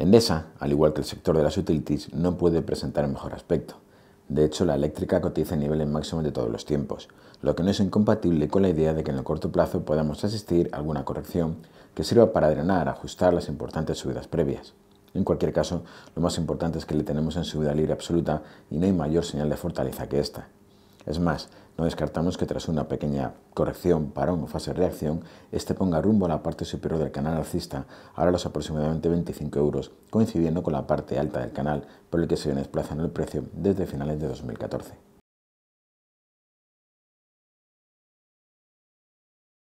Endesa, al igual que el sector de las utilities, no puede presentar mejor aspecto. De hecho, la eléctrica cotiza en niveles máximos de todos los tiempos, lo que no es incompatible con la idea de que en el corto plazo podamos asistir a alguna corrección que sirva para drenar, ajustar las importantes subidas previas. En cualquier caso, lo más importante es que le tenemos en subida libre absoluta y no hay mayor señal de fortaleza que esta. Es más, no descartamos que tras una pequeña corrección, parón o fase de reacción, este ponga rumbo a la parte superior del canal alcista, ahora los aproximadamente 25 euros, coincidiendo con la parte alta del canal, por el que se desplazan desplazando el precio desde finales de 2014.